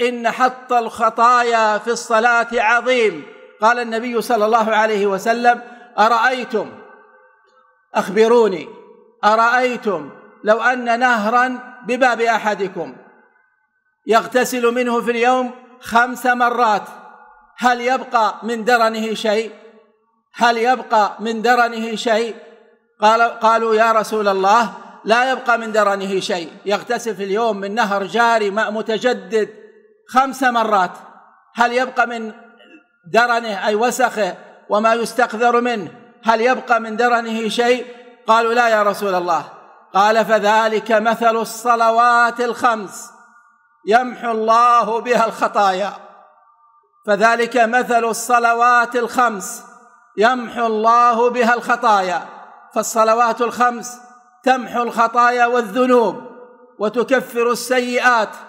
ان حط الخطايا في الصلاه عظيم قال النبي صلى الله عليه وسلم ارايتم اخبروني ارايتم لو ان نهرا بباب احدكم يغتسل منه في اليوم خمس مرات هل يبقى من درنه شيء هل يبقى من درنه شيء قال قالوا يا رسول الله لا يبقى من درنه شيء يغتسل في اليوم من نهر جاري ماء متجدد خمس مرات هل يبقى من درنه أي وسخه وما يستقذر منه هل يبقى من درنه شيء قالوا لا يا رسول الله قال فذلك مثل الصلوات الخمس يمحو الله بها الخطايا فذلك مثل الصلوات الخمس يمحو الله بها الخطايا فالصلوات الخمس تمحو الخطايا والذنوب وتكفر السيئات